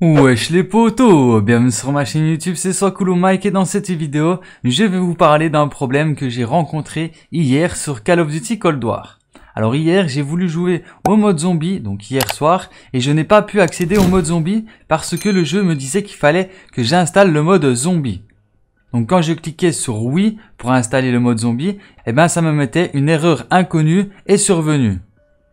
Wesh les potos Bienvenue sur ma chaîne YouTube, c'est Soakoulou Mike et dans cette vidéo, je vais vous parler d'un problème que j'ai rencontré hier sur Call of Duty Cold War. Alors hier, j'ai voulu jouer au mode zombie, donc hier soir, et je n'ai pas pu accéder au mode zombie parce que le jeu me disait qu'il fallait que j'installe le mode zombie. Donc quand je cliquais sur oui pour installer le mode zombie, eh ben ça me mettait une erreur inconnue et survenue.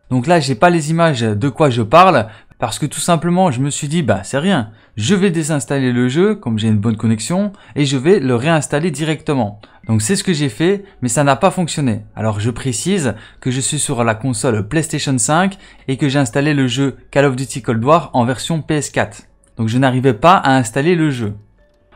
Donc là, j'ai pas les images de quoi je parle, parce que tout simplement, je me suis dit, bah, c'est rien. Je vais désinstaller le jeu, comme j'ai une bonne connexion, et je vais le réinstaller directement. Donc c'est ce que j'ai fait, mais ça n'a pas fonctionné. Alors je précise que je suis sur la console PlayStation 5 et que j'ai installé le jeu Call of Duty Cold War en version PS4. Donc je n'arrivais pas à installer le jeu.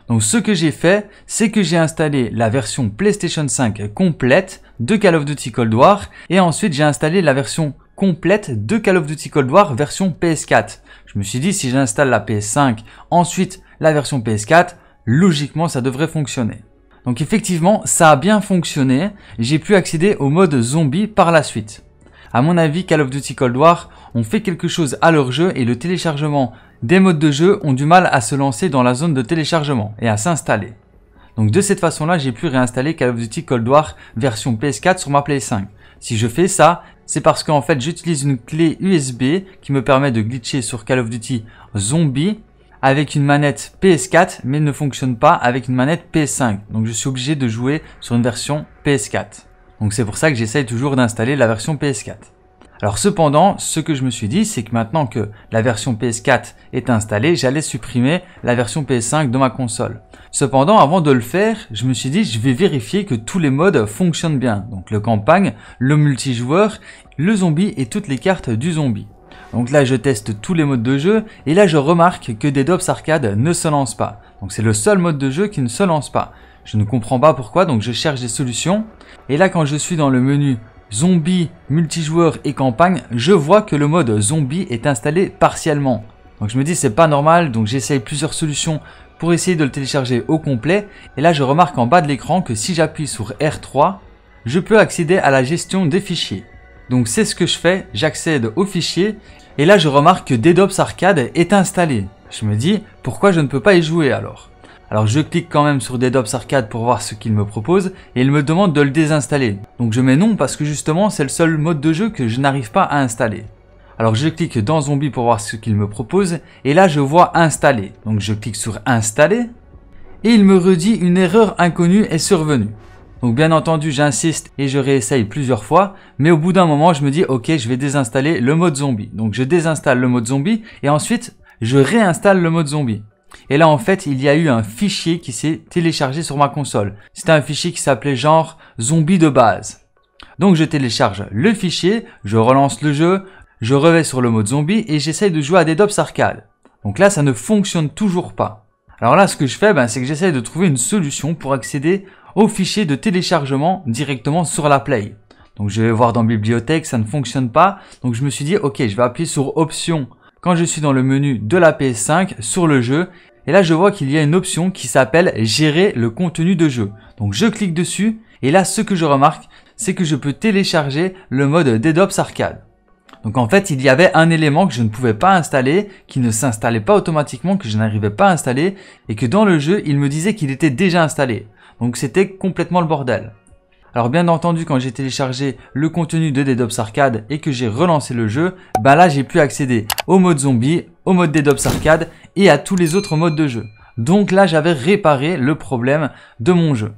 Donc ce que j'ai fait, c'est que j'ai installé la version PlayStation 5 complète de Call of Duty Cold War et ensuite j'ai installé la version complète de Call of Duty Cold War version PS4. Je me suis dit si j'installe la PS5, ensuite la version PS4, logiquement ça devrait fonctionner. Donc effectivement, ça a bien fonctionné, j'ai pu accéder au mode zombie par la suite. À mon avis, Call of Duty Cold War ont fait quelque chose à leur jeu et le téléchargement des modes de jeu ont du mal à se lancer dans la zone de téléchargement et à s'installer. Donc de cette façon là, j'ai pu réinstaller Call of Duty Cold War version PS4 sur ma Play 5. Si je fais ça, c'est parce qu'en fait j'utilise une clé USB qui me permet de glitcher sur Call of Duty Zombie avec une manette PS4 mais ne fonctionne pas avec une manette PS5. Donc je suis obligé de jouer sur une version PS4. Donc c'est pour ça que j'essaye toujours d'installer la version PS4. Alors cependant, ce que je me suis dit, c'est que maintenant que la version PS4 est installée, j'allais supprimer la version PS5 de ma console. Cependant, avant de le faire, je me suis dit, je vais vérifier que tous les modes fonctionnent bien. Donc le campagne, le multijoueur, le zombie et toutes les cartes du zombie. Donc là, je teste tous les modes de jeu et là, je remarque que Dead Ops Arcade ne se lance pas. Donc c'est le seul mode de jeu qui ne se lance pas. Je ne comprends pas pourquoi, donc je cherche des solutions. Et là, quand je suis dans le menu zombie multijoueur et campagne, je vois que le mode zombie est installé partiellement. Donc je me dis c'est pas normal, donc j'essaye plusieurs solutions pour essayer de le télécharger au complet. Et là je remarque en bas de l'écran que si j'appuie sur R3, je peux accéder à la gestion des fichiers. Donc c'est ce que je fais, j'accède aux fichiers et là je remarque que DDops Arcade est installé. Je me dis pourquoi je ne peux pas y jouer alors alors je clique quand même sur Dead Ops Arcade pour voir ce qu'il me propose et il me demande de le désinstaller. Donc je mets non parce que justement c'est le seul mode de jeu que je n'arrive pas à installer. Alors je clique dans Zombie pour voir ce qu'il me propose et là je vois installer. Donc je clique sur installer et il me redit une erreur inconnue est survenue. Donc bien entendu j'insiste et je réessaye plusieurs fois mais au bout d'un moment je me dis ok je vais désinstaller le mode zombie. Donc je désinstalle le mode zombie et ensuite je réinstalle le mode zombie. Et là, en fait, il y a eu un fichier qui s'est téléchargé sur ma console. C'était un fichier qui s'appelait genre zombie de base. Donc, je télécharge le fichier, je relance le jeu, je revais sur le mode zombie et j'essaye de jouer à des Dops arcade. Donc là, ça ne fonctionne toujours pas. Alors là, ce que je fais, ben, c'est que j'essaye de trouver une solution pour accéder au fichier de téléchargement directement sur la Play. Donc je vais voir dans bibliothèque, ça ne fonctionne pas. Donc je me suis dit, ok, je vais appuyer sur option quand je suis dans le menu de la PS5 sur le jeu. Et là, je vois qu'il y a une option qui s'appelle gérer le contenu de jeu. Donc je clique dessus et là, ce que je remarque, c'est que je peux télécharger le mode DEDOPS Arcade. Donc en fait, il y avait un élément que je ne pouvais pas installer, qui ne s'installait pas automatiquement, que je n'arrivais pas à installer, et que dans le jeu, il me disait qu'il était déjà installé. Donc c'était complètement le bordel. Alors bien entendu, quand j'ai téléchargé le contenu de Ops Arcade et que j'ai relancé le jeu, bah là j'ai pu accéder au mode zombie, au mode Dead Ops Arcade et à tous les autres modes de jeu. Donc là j'avais réparé le problème de mon jeu.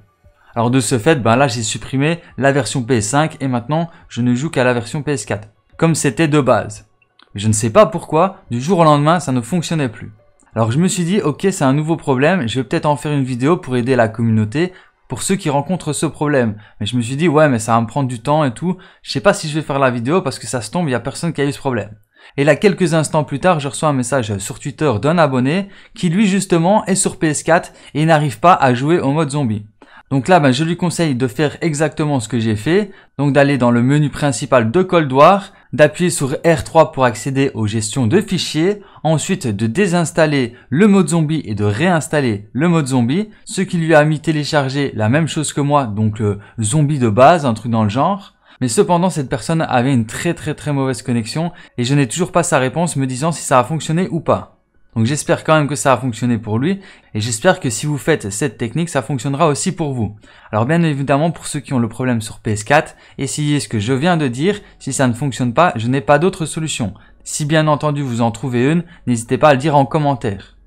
Alors de ce fait, ben là j'ai supprimé la version PS5 et maintenant je ne joue qu'à la version PS4, comme c'était de base. Je ne sais pas pourquoi, du jour au lendemain ça ne fonctionnait plus. Alors je me suis dit, ok, c'est un nouveau problème, je vais peut-être en faire une vidéo pour aider la communauté pour ceux qui rencontrent ce problème. Mais je me suis dit, ouais, mais ça va me prendre du temps et tout. Je sais pas si je vais faire la vidéo parce que ça se tombe, il y a personne qui a eu ce problème. Et là, quelques instants plus tard, je reçois un message sur Twitter d'un abonné qui lui justement est sur PS4 et n'arrive pas à jouer au mode zombie. Donc là, ben, je lui conseille de faire exactement ce que j'ai fait, donc d'aller dans le menu principal de Cold War, d'appuyer sur R3 pour accéder aux gestions de fichiers, ensuite de désinstaller le mode zombie et de réinstaller le mode zombie, ce qui lui a mis télécharger la même chose que moi, donc le zombie de base, un truc dans le genre. Mais cependant, cette personne avait une très très très mauvaise connexion et je n'ai toujours pas sa réponse me disant si ça a fonctionné ou pas. Donc j'espère quand même que ça a fonctionné pour lui et j'espère que si vous faites cette technique, ça fonctionnera aussi pour vous. Alors bien évidemment, pour ceux qui ont le problème sur PS4, essayez ce que je viens de dire. Si ça ne fonctionne pas, je n'ai pas d'autre solution. Si bien entendu vous en trouvez une, n'hésitez pas à le dire en commentaire.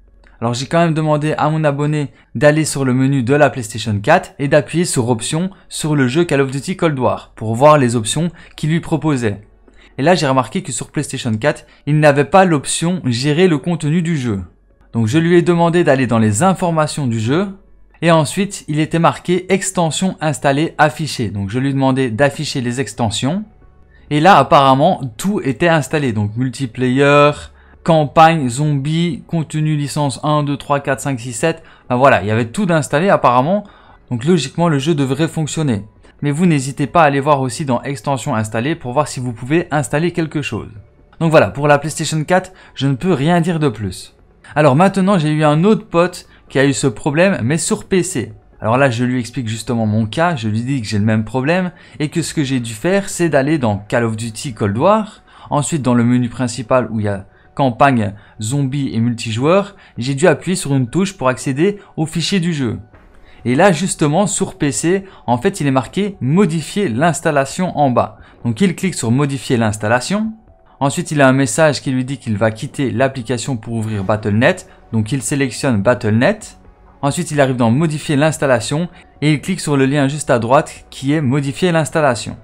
Alors j'ai quand même demandé à mon abonné d'aller sur le menu de la PlayStation 4 et d'appuyer sur Options sur le jeu Call of Duty Cold War pour voir les options qu'il lui proposait. Et là, j'ai remarqué que sur PlayStation 4, il n'avait pas l'option gérer le contenu du jeu. Donc je lui ai demandé d'aller dans les informations du jeu. Et ensuite, il était marqué extension installée affichée. Donc je lui ai demandé d'afficher les extensions. Et là, apparemment, tout était installé. Donc multiplayer, campagne, zombie, contenu licence 1, 2, 3, 4, 5, 6, 7. Ben voilà, il y avait tout d'installé apparemment. Donc logiquement, le jeu devrait fonctionner mais vous n'hésitez pas à aller voir aussi dans extension installée pour voir si vous pouvez installer quelque chose. Donc voilà, pour la PlayStation 4, je ne peux rien dire de plus. Alors maintenant, j'ai eu un autre pote qui a eu ce problème, mais sur PC. Alors là, je lui explique justement mon cas, je lui dis que j'ai le même problème, et que ce que j'ai dû faire, c'est d'aller dans Call of Duty Cold War, ensuite dans le menu principal où il y a campagne, zombies et multijoueur, j'ai dû appuyer sur une touche pour accéder au fichier du jeu. Et là, justement, sur PC, en fait, il est marqué modifier l'installation en bas. Donc, il clique sur modifier l'installation. Ensuite, il a un message qui lui dit qu'il va quitter l'application pour ouvrir Battle.net. Donc, il sélectionne Battle.net. Ensuite, il arrive dans modifier l'installation et il clique sur le lien juste à droite qui est modifier l'installation.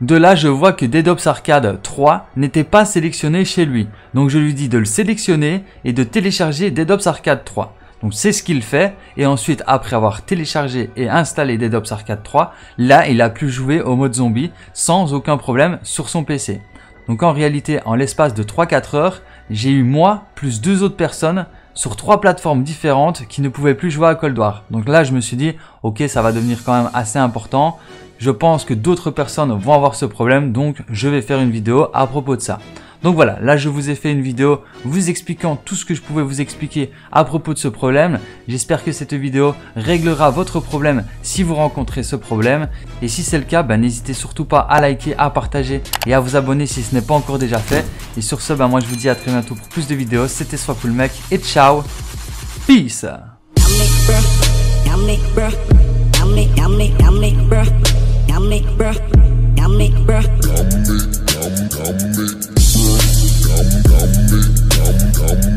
De là, je vois que Ops Arcade 3 n'était pas sélectionné chez lui. Donc je lui dis de le sélectionner et de télécharger Ops Arcade 3. Donc c'est ce qu'il fait. Et ensuite, après avoir téléchargé et installé Dead Ops Arcade 3, là, il a pu jouer au mode zombie sans aucun problème sur son PC. Donc en réalité, en l'espace de 3-4 heures, j'ai eu moi, plus deux autres personnes, sur trois plateformes différentes qui ne pouvaient plus jouer à Cold War. Donc là, je me suis dit, ok, ça va devenir quand même assez important. Je pense que d'autres personnes vont avoir ce problème, donc je vais faire une vidéo à propos de ça. Donc voilà, là je vous ai fait une vidéo vous expliquant tout ce que je pouvais vous expliquer à propos de ce problème. J'espère que cette vidéo réglera votre problème si vous rencontrez ce problème. Et si c'est le cas, n'hésitez surtout pas à liker, à partager et à vous abonner si ce n'est pas encore déjà fait. Et sur ce, moi je vous dis à très bientôt pour plus de vidéos. C'était Soit et ciao Peace I'm